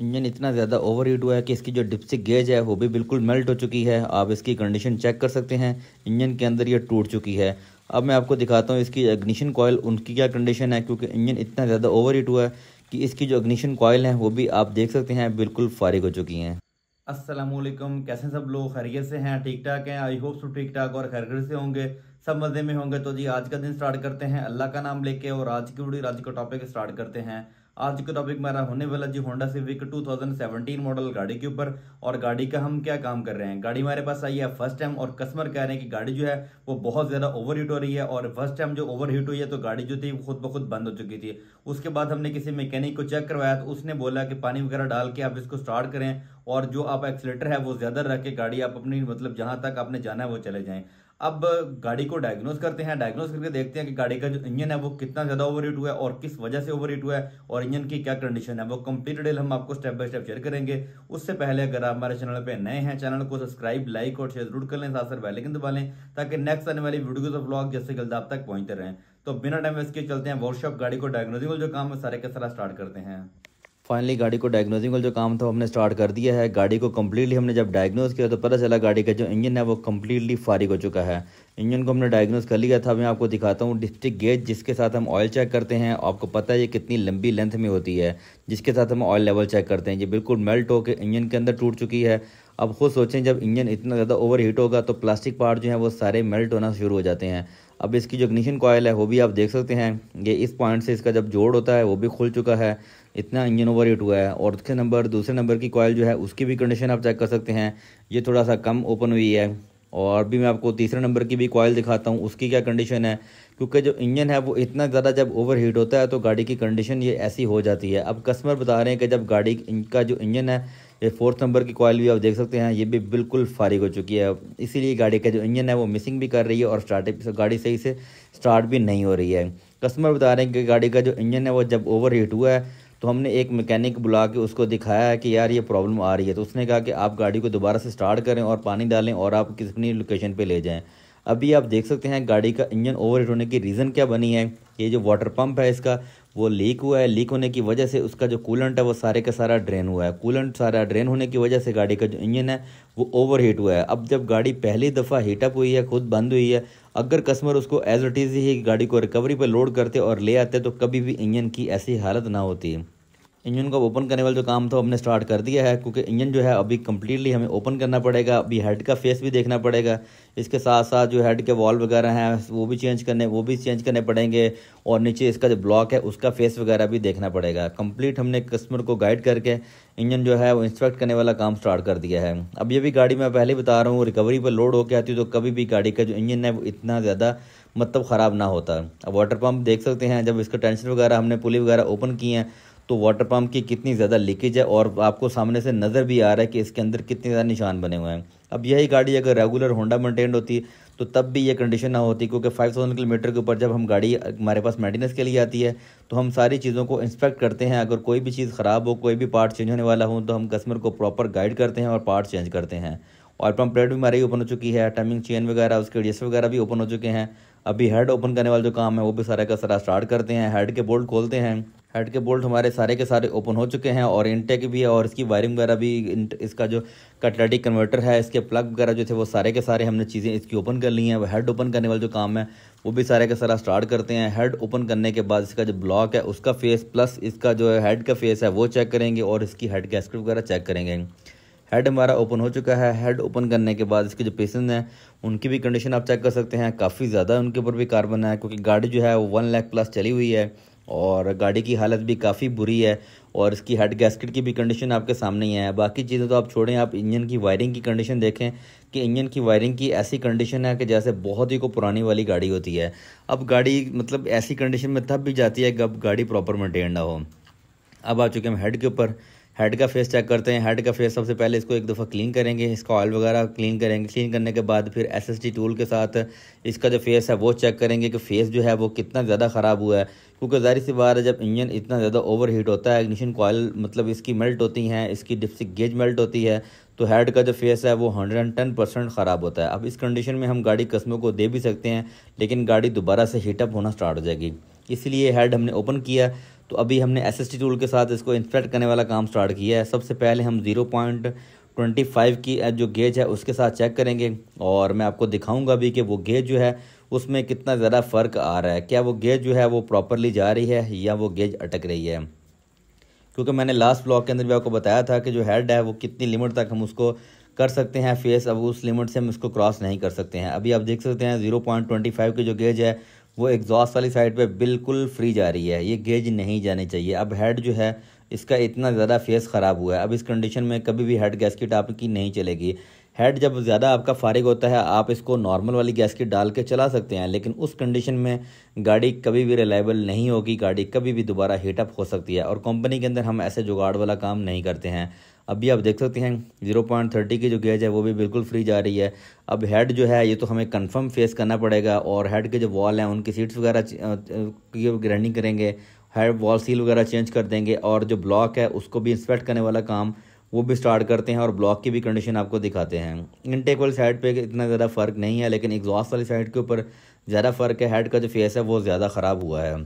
engine इतना ज़्यादा over heat हुआ है कि इसकी जो डिप्सिक गेज है वो भी बिल्कुल मेल्ट हो चुकी है आप इसकी कंडीशन चेक कर सकते हैं इंजन के अंदर ये टूट चुकी है अब मैं आपको दिखाता हूँ इसकी अग्निशन कॉयल उनकी क्या कंडीशन है क्योंकि इंजन इतना ज़्यादा ओवर हीट हुआ है कि इसकी जो अग्निशन कॉयल है वो भी आप देख सकते हैं बिल्कुल फारिग हो चुकी हैं असलम कैसे सब लोग खैरियत से हैं ठीक ठाक हैं आई होप सब ठीक ठाक और घर से होंगे सब मज़े में होंगे तो जी आज का दिन स्टार्ट करते हैं अल्लाह का नाम लेके और आज की वीडियो आज का टॉपिक स्टार्ट करते हैं आज का टॉपिक मेरा होने वाला जी होंडा सिविक 2017 मॉडल गाड़ी के ऊपर और गाड़ी का हम क्या काम कर रहे हैं गाड़ी हमारे पास आई है फर्स्ट टाइम और कस्टमर कह रहे हैं कि गाड़ी जो है वो बहुत ज्यादा ओवर हीट हो रही है और फर्स्ट टाइम जो ओवर हीट हुई है तो गाड़ी जो थी वो खुद ब खुद बंद हो चुकी थी उसके बाद हमने किसी मैकेनिक को चेक करवाया तो उसने बोला कि पानी वगैरह डाल के आप इसको स्टार्ट करें और जो आप एक्सीटर है वो ज्यादा रख के गाड़ी आप अपनी मतलब जहां तक आपने जाना है वो चले जाएं अब गाड़ी को डायग्नोज करते हैं डायग्नोज करके देखते हैं कि गाड़ी का जो इंजन है वो कितना ज्यादा ओवर हुआ है और किस वजह से ओवर हुआ है और इंजन की क्या कंडीशन है वो कंप्लीट डिटेल हम आपको स्टेप बाय स्टेप शेयर करेंगे उससे पहले अगर आप हमारे चैनल पर नए हैं चैनल को सब्सक्राइब लाइक और शेयर जरूर कर लें साथ साथ दबा लें ताकि नेक्स्ट आने वाली वीडियोज और ब्लॉग जैसे जल्द आप तक पहुंचते रहें तो बिना टाइम वेस्ट के चलते हैं वर्कशॉप गाड़ी को डायग्नोजिंग जो काम है सारे का सारा स्टार्ट करते हैं फाइनली गाड़ी को डायग्नोजिंग का जो काम था हमने स्टार्ट कर दिया है गाड़ी को कम्प्लीटली हमने जब डायग्नोज किया तो पता चला गाड़ी का जो इंजन है वो कम्प्लीटली फारिग हो चुका है इंजन को हमने डायग्नोज कर लिया था मैं आपको दिखाता हूँ डिस्ट्रिक्ट गेज जिसके साथ हम ऑयल चेक करते हैं आपको पता है ये कितनी लंबी लेंथ में होती है जिसके साथ हम ऑयल लेवल चेक करते हैं ये बिल्कुल मेल्ट होकर इंजन के अंदर टूट चुकी है अब खुद सोचें जब इंजन इतना ज़्यादा ओवर हीट होगा तो प्लास्टिक पार्ट जो है वो सारे मेल्ट होना शुरू हो जाते हैं अब इसकी जो इग्निशन कॉयल है वो भी आप देख सकते हैं ये इस पॉइंट से इसका जब जोड़ होता है वो भी खुल चुका है इतना इंजन ओवर हीट हुआ है और उसके नंबर दूसरे नंबर की कॉयल जो है उसकी भी कंडीशन आप चेक कर सकते हैं ये थोड़ा सा कम ओपन हुई है और भी मैं आपको तीसरे नंबर की भी कॉयल दिखाता हूँ उसकी क्या कंडीशन है क्योंकि जो इंजन है वो इतना ज़्यादा जब ओवर हीट होता है तो गाड़ी की कंडीशन ये ऐसी हो जाती है अब कस्टमर बता रहे हैं कि जब गाड़ी का जो इंजन है ये फोर्थ नंबर की कॉयल भी आप देख सकते हैं ये भी बिल्कुल फारिग हो चुकी है इसीलिए गाड़ी का जो इंजन है वो मिसिंग भी कर रही है और स्टार्ट गाड़ी सही से स्टार्ट भी नहीं हो रही है कस्टमर बता रहे हैं कि गाड़ी का जो इंजन है वो जब ओवर हीट हुआ है तो हमने एक मैकेनिक बुला के उसको दिखाया है कि यार ये प्रॉब्लम आ रही है तो उसने कहा कि आप गाड़ी को दोबारा से स्टार्ट करें और पानी डालें और आप किसी अपनी लोकेशन पर ले जाएँ अभी आप देख सकते हैं गाड़ी का इंजन ओवर हीट होने की रीज़न क्या बनी है ये जो वाटर पंप है इसका वो लीक हुआ है लीक होने की वजह से उसका जो कूलेंट है वो सारे का सारा ड्रेन हुआ है कूलेंट सारा ड्रेन होने की वजह से गाड़ी का जो इंजन है वो ओवर हीट हुआ है अब जब गाड़ी पहली दफ़ा हीटअप हुई है खुद बंद हुई है अगर कस्टमर उसको एज इट इज़ ही गाड़ी को रिकवरी पर लोड करते और ले आते तो कभी भी इंजन की ऐसी हालत ना होती इंजन को ओपन करने वाला जो काम था हमने स्टार्ट कर दिया है क्योंकि इंजन जो है अभी कम्प्लीटली हमें ओपन करना पड़ेगा अभी हेड का फेस भी देखना पड़ेगा इसके साथ साथ जो हेड के वॉल वगैरह हैं वो भी चेंज करने वो भी चेंज करने पड़ेंगे और नीचे इसका जो ब्लॉक है उसका फेस वगैरह भी देखना पड़ेगा कम्प्लीट हमने कस्टमर को गाइड करके इंजन जो है वो इंस्पेक्ट करने वाला काम स्टार्ट कर दिया है अब ये भी गाड़ी मैं पहले बता रहा हूँ रिकवरी पर लोड होकर आती है तो कभी भी गाड़ी का जो इंजन है वो इतना ज़्यादा मतलब ख़राब ना होता अब वाटर पम्प देख सकते हैं जब इसका टेंशन वगैरह हमने पुली वगैरह ओपन की हैं तो वाटर पम्प की कितनी ज़्यादा लीकेज है और आपको सामने से नज़र भी आ रहा है कि इसके अंदर कितने ज़्यादा निशान बने हुए हैं अब यही गाड़ी अगर रेगुलर होंडा मेंटेन्ड होती तो तब भी ये कंडीशन ना होती क्योंकि 5000 किलोमीटर के ऊपर जब हम गाड़ी हमारे पास मेंटेनेंस के लिए आती है तो हम सारी चीज़ों को इंस्पेक्ट करते हैं अगर कोई भी चीज़ ख़राब हो कोई भी पार्ट चेंज होने वाला हो तो हम कस्टमर को प्रॉपर गाइड करते हैं और पार्ट चेंज करते हैं ऑयल पम्प प्लेट भी हमारी ओपन हो चुकी है टाइमिंग चेन वगैरह उसके डी वगैरह भी ओपन हो चुके हैं अभी हेड ओपन करने वाला जो काम है वो भी सारा का सारा स्टार्ट करते हैं हेड के बोल्ट खोलते हैं हेड के बोल्ट हमारे सारे के सारे ओपन हो चुके हैं और इनटेक भी है और इसकी वायरिंग वगैरह भी इसका जो कटलेटिक कन्वर्टर है इसके प्लग वगैरह जो थे वो सारे के सारे हमने चीज़ें इसकी ओपन कर ली हैं वो हेड ओपन करने वाला जो काम है वो भी सारे का सारा स्टार्ट करते हैं हेड ओपन करने के बाद इसका जो ब्लॉक है उसका फेस प्लस इसका जो हेड का फेस है वो चेक करेंगे और इसकी हेड गैस्केट वगैरह चेक करेंगे हेड हमारा ओपन हो चुका है हेड ओपन करने के बाद इसके जो पेसेंस हैं उनकी भी कंडीशन आप चेक कर सकते हैं काफ़ी ज़्यादा उनके ऊपर भी कार्बन है क्योंकि गाड़ी जो है वो वन लैख प्लस चली हुई है और गाड़ी की हालत भी काफ़ी बुरी है और इसकी हेड गैस्केट की भी कंडीशन आपके सामने ही है बाकी चीज़ें तो आप छोड़ें आप इंजन की वायरिंग की कंडीशन देखें कि इंजन की वायरिंग की ऐसी कंडीशन है कि जैसे बहुत ही को पुरानी वाली गाड़ी होती है अब गाड़ी मतलब ऐसी कंडीशन में तब भी जाती है जब गाड़ी प्रॉपर मेंटेन ना हो अब आ चुके हम हेड के ऊपर हेड का फेस चेक करते हैं हेड का फेस सबसे पहले इसको एक दफ़ा क्लीन करेंगे इसका ऑयल वगैरह क्लीन करेंगे क्लीन करने के बाद फिर एस टूल के साथ इसका जो फेस है वो चेक करेंगे कि फेस जो है वो कितना ज़्यादा ख़राब हुआ है क्योंकि ज़ाहिर सी बात है जब इंजन इतना ज़्यादा ओवर हीट होता है इग्निशन कोयल मतलब इसकी मेल्ट होती हैं इसकी डिप्सिक गेज मेल्ट होती है तो हेड का जो फेस है वो हंड्रेड एंड टेन परसेंट ख़राब होता है अब इस कंडीशन में हम गाड़ी कस्मों को दे भी सकते हैं लेकिन गाड़ी दोबारा से हीटअप होना स्टार्ट हो जाएगी इसलिए हेड हमने ओपन किया तो अभी हमने एस एस टूल के साथ इसको इंस्पेक्ट करने वाला काम स्टार्ट किया है सबसे पहले हम ज़ीरो पॉइंट ट्वेंटी फाइव की जो गेज है उसके साथ चेक करेंगे और मैं आपको दिखाऊंगा भी कि वो गेज जो है उसमें कितना ज़्यादा फ़र्क आ रहा है क्या वो गेज जो है वो प्रॉपरली जा रही है या वो गेज अटक रही है क्योंकि मैंने लास्ट ब्लॉक के अंदर भी आपको बताया था कि जो हेड है वो कितनी लिमिट तक हम उसको कर सकते हैं फेस अब उस लिमिट से हम इसको क्रॉस नहीं कर सकते हैं अभी आप देख सकते हैं ज़ीरो पॉइंट ट्वेंटी फाइव की जो गेज है वो एग्जॉस्ट वाली साइड पे बिल्कुल फ्री जा रही है ये गेज नहीं जाने चाहिए अब हेड जो है इसका इतना ज़्यादा फेस ख़राब हुआ है अब इस कंडीशन में कभी भी हेड गैसकिट आपकी नहीं चलेगी हेड जब ज़्यादा आपका फारिग होता है आप इसको नॉर्मल वाली गैस की डाल के चला सकते हैं लेकिन उस कंडीशन में गाड़ी कभी भी रिलायबल नहीं होगी गाड़ी कभी भी दोबारा हीटअप हो सकती है और कंपनी के अंदर हम ऐसे जुगाड़ वाला काम नहीं करते हैं अभी आप देख सकते हैं जीरो पॉइंट थर्टी की जो गेज है वो भी बिल्कुल फ्री जा रही है अब हेड जो है ये तो हमें कंफर्म फेस करना पड़ेगा और हेड के जो वॉल हैं उनकी सीट्स वगैरह की ग्रैंडिंग करेंगे हेड वॉल सील वगैरह चेंज कर देंगे और जो ब्लॉक है उसको भी इंस्पेक्ट करने वाला काम वो भी स्टार्ट करते हैं और ब्लॉक की भी कंडीशन आपको दिखाते हैं इनटेक वाली साइड पे इतना ज़्यादा फ़र्क नहीं है लेकिन एग्जॉस्ट वाली साइड के ऊपर ज़्यादा फ़र्क है हेड का जो फेस है वो ज़्यादा ख़राब हुआ है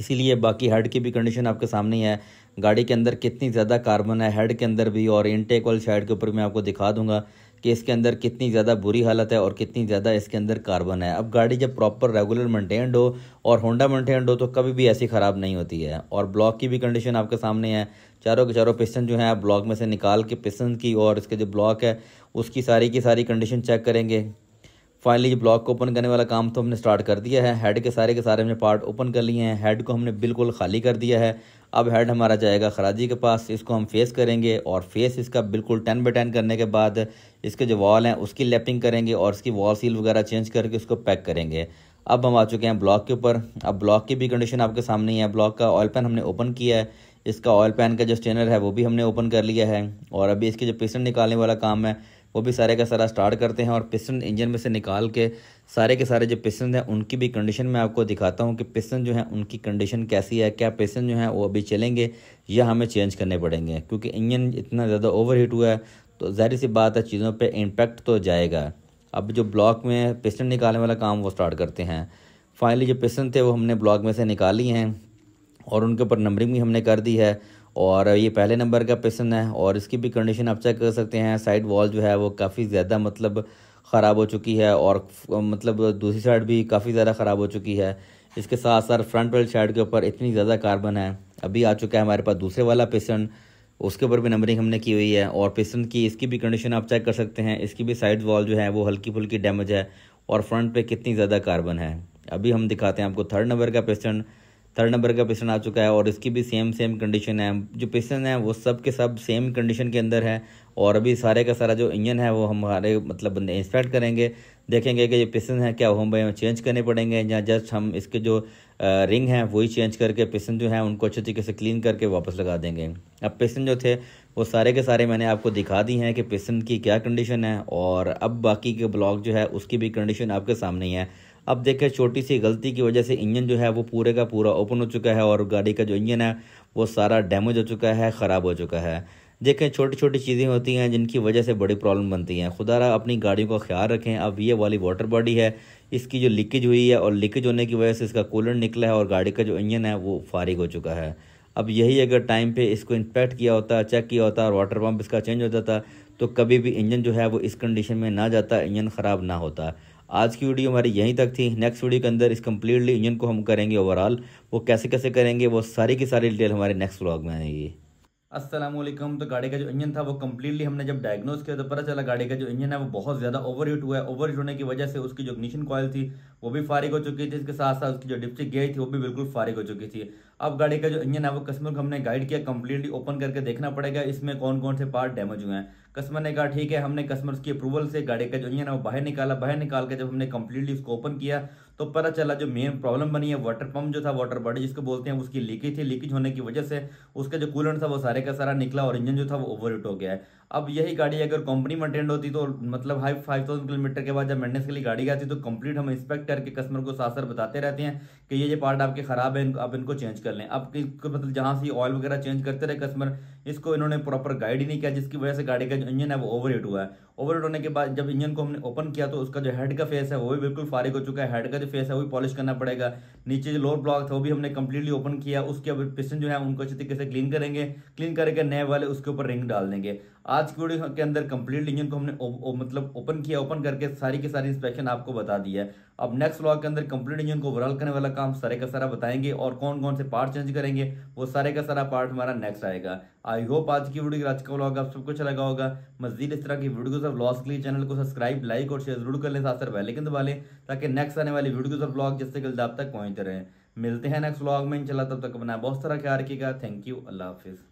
इसीलिए बाकी हेड की भी कंडीशन आपके सामने है गाड़ी के अंदर कितनी ज़्यादा कार्बन है हेड के अंदर भी और इनटेक वाली साइड के ऊपर मैं आपको दिखा दूंगा कि इसके अंदर कितनी ज़्यादा बुरी हालत है और कितनी ज़्यादा इसके अंदर कार्बन है अब गाड़ी जब प्रॉपर रेगुलर मेंटेन्ड हो और होंडा मेंटेन्ड हो तो कभी भी ऐसी ख़राब नहीं होती है और ब्लॉक की भी कंडीशन आपके सामने है चारों के चारों पिस्टन जो है आप ब्लॉक में से निकाल के पिस्टन की और इसके जो ब्लॉक है उसकी सारी की सारी कंडीशन चेक करेंगे फाइनली ब्लॉक को ओपन करने वाला काम तो हमने स्टार्ट कर दिया है हेड के सारे के सारे हमने पार्ट ओपन कर लिए हैं हेड को हमने बिल्कुल खाली कर दिया है अब हेड हमारा जाएगा खराजी के पास इसको हम फेस करेंगे और फेस इसका बिल्कुल टेन बाई टेन करने के बाद इसके जो वॉल हैं उसकी लैपिंग करेंगे और इसकी वॉल सील वगैरह चेंज करके उसको पैक करेंगे अब हम आ चुके हैं ब्लॉक के ऊपर अब ब्लॉक की भी कंडीशन आपके सामने ही है ब्लॉक का ऑयल पैन हमने ओपन किया है इसका ऑयल पैन का जो स्टेनर है वो भी हमने ओपन कर लिया है और अभी इसके जो पेसेंट निकालने वाला काम है वो भी सारे का सारा स्टार्ट करते हैं और पिस्टन इंजन में से निकाल के सारे के सारे जो पिस्टन हैं उनकी भी कंडीशन मैं आपको दिखाता हूँ कि पिस्टन जो है उनकी कंडीशन कैसी है क्या पिस्टन जो है वो अभी चलेंगे या हमें चेंज करने पड़ेंगे क्योंकि इंजन इतना ज़्यादा ओवर हीट हुआ है तो जाहिर सी बात है चीज़ों पर इम्पेक्ट तो जाएगा अब जो ब्लॉक में पिस्टन निकालने वाला काम वो स्टार्ट करते हैं फाइनली जो पिस्टन थे वो हमने ब्लॉक में से निकाली हैं और उनके ऊपर नंबरिंग भी हमने कर दी है और ये पहले नंबर का पेसन है और इसकी भी कंडीशन आप चेक कर सकते हैं साइड वॉल जो है वो काफ़ी ज़्यादा मतलब ख़राब हो चुकी है और मतलब दूसरी साइड भी काफ़ी ज़्यादा ख़राब हो चुकी है इसके साथ साथ फ्रंट वाली साइड के ऊपर इतनी ज़्यादा कार्बन है अभी आ चुका है हमारे पास दूसरे वाला पेसन उसके ऊपर भी नंबरिंग हमने की हुई है और पेसन की इसकी भी कंडीशन आप चेक कर सकते हैं इसकी भी साइड वॉल जो है वो हल्की फुल्की डैमेज है और फ्रंट पर कितनी ज़्यादा कार्बन है अभी हम दिखाते हैं आपको थर्ड नंबर का पेशेंट थर्ड नंबर का पेशेंट आ चुका है और इसकी भी सेम सेम कंडीशन है जो पेशेंट है वो सब के सब सेम कंडीशन के अंदर है और अभी सारे का सारा जो इंजन है वो हमारे मतलब बंदे इंस्पेक्ट करेंगे देखेंगे कि ये पेशेंट है क्या हम भाई चेंज करने पड़ेंगे या जस्ट हम इसके जो रिंग हैं वही चेंज करके पेशेंट जो है उनको अच्छे तरीके से क्लीन करके वापस लगा देंगे अब पेशेंट जो थे वो सारे के सारे मैंने आपको दिखा दी हैं कि पेशेंट की क्या कंडीशन है और अब बाकी के ब्लॉग जो है उसकी भी कंडीशन आपके सामने ही है अब देखें छोटी सी गलती की वजह से इंजन जो है वो पूरे का पूरा ओपन हो चुका है और गाड़ी का जो इंजन है वो सारा डैमेज हो चुका है ख़राब हो चुका है देखें छोटी छोटी चीज़ें होती हैं जिनकी वजह से बड़ी प्रॉब्लम बनती हैं खुदा रहा अपनी गाड़ियों का ख्याल रखें अब ये वाली वाटर बॉडी है इसकी जो लीकेज हुई है और लीकेज होने की वजह से इसका कूलर निकला है और गाड़ी का जो इंजन है वो फारिग हो चुका है अब यही अगर टाइम पे इसको इंस्पेक्ट किया होता चेक किया होता और वाटर पम्प इसका चेंज हो जाता तो कभी भी इंजन जो है वो इस कंडीशन में ना जाता इंजन ख़राब ना होता आज की वीडियो हमारी यहीं तक थी नेक्स्ट वीडियो के अंदर इस कम्प्लीटली इंजन को हम करेंगे ओवरऑल वो कैसे कैसे करेंगे वो सारी की सारी डिटेल हमारे नेक्स्ट ब्लॉग में आएगी असलम तो गाड़ी का जो इंजन था वो कम्प्लीटली हमने जब डायग्नोस किया तो पता चला गाड़ी का जो इंजन है वो बहुत ज़्यादा ओवर हीट हुआ है ओवर हीट होने की वजह से उसकी जो इग्निशन कॉयल थी वो भी फारिग हो चुकी थी इसके साथ साथ उसकी जो डिपचिक गेयर थी वो भी बिल्कुल फारिग हो चुकी थी अब गाड़ी का जो इंजन है वो कस्टमर को हमने गाइड किया कम्प्लीटली ओपन करके देखना पड़ेगा इसमें कौन कौन से पार्ट डैमेज हुए हैं कस्टमर ने कहा ठीक है हमने कस्टमर की अप्रूवल से गाड़ी का जो इंजन है वो बाहर निकाला बाहर निकाल के जब हमने कम्प्लीटली उसको ओपन किया तो पता चला जो मेन प्रॉब्लम बनी है वाटर पंप जो था वाटर बॉडी जिसको बोलते हैं उसकी लीकेज थी लीकेज होने की वजह से उसका जो कूलेंट था वो सारे का सारा निकला और इंजन जो था वो ओवर हो गया है अब यही गाड़ी अगर कंपनी में अटेंड होती तो मतलब हाई फाइव थाउजेंड किलोमीटर के बाद जब मेंटेनेंस के लिए गाड़ी आती तो कंप्लीट हम इंस्पेक्ट करके कस्टमर को साथ बताते रहते हैं कि ये ये पार्ट आपके खराब है आप इनको चेंज कर लें अब मतलब जहाँ से ऑयल वगैरह चेंज करते रहे कस्टमर इसको इन्होंने प्रॉपर गाइड ही नहीं किया जिसकी वजह से गाड़ी का जो इंजन है वो ओवर हुआ है ओवर होने के बाद जब इंजन को हमने ओपन किया तो उसका जो हेड का फेस है वो भी बिल्कुल फारिग हो चुका है हेड का जो फेस है वो भी पॉलिश करना पड़ेगा नीचे जो लोअर ब्लॉक था वो भी हमने कंप्लीटली ओपन किया उसके अब पिस्टन जो है उनको अच्छे तरीके से क्लीन करेंगे क्लीन करके नए वाले उसके ऊपर रिंग डाल देंगे आज की वीडियो के अंदर कंप्लीट इंजन को हमने ओ, ओ, मतलब ओपन किया ओपन करके सारी के सारी इंस्पेक्शन आपको बता दिया है अब नेक्स्ट व्लॉग के अंदर कंप्लीट इंजन को ओवरऑल करने वाला काम सारे का सारा बताएंगे और कौन कौन से पार्ट चेंज करेंगे वो सारे का सारा पार्ट हमारा नेक्स्ट आएगा आई होप आज की वीडियो आज का व्लॉग आप सबको अच्छा लगा होगा मजीद इस तरह की वीडियोज और व्लॉग्स के लिए चैनल को सब्सक्राइब लाइक और शेयर जरूर कर लें साथ पहले के दबा लें ताकि नेक्स्ट आने वाली वीडियोज और व्लॉग जिससे जल्द आप तक पहुंचते रहें मिलते हैं नेक्स्ट व्लॉग में इंशाल्लाह तब तक अपना बहुत सारा ख्याल रखिएगा थैंक यू अल्लाह हाफिज़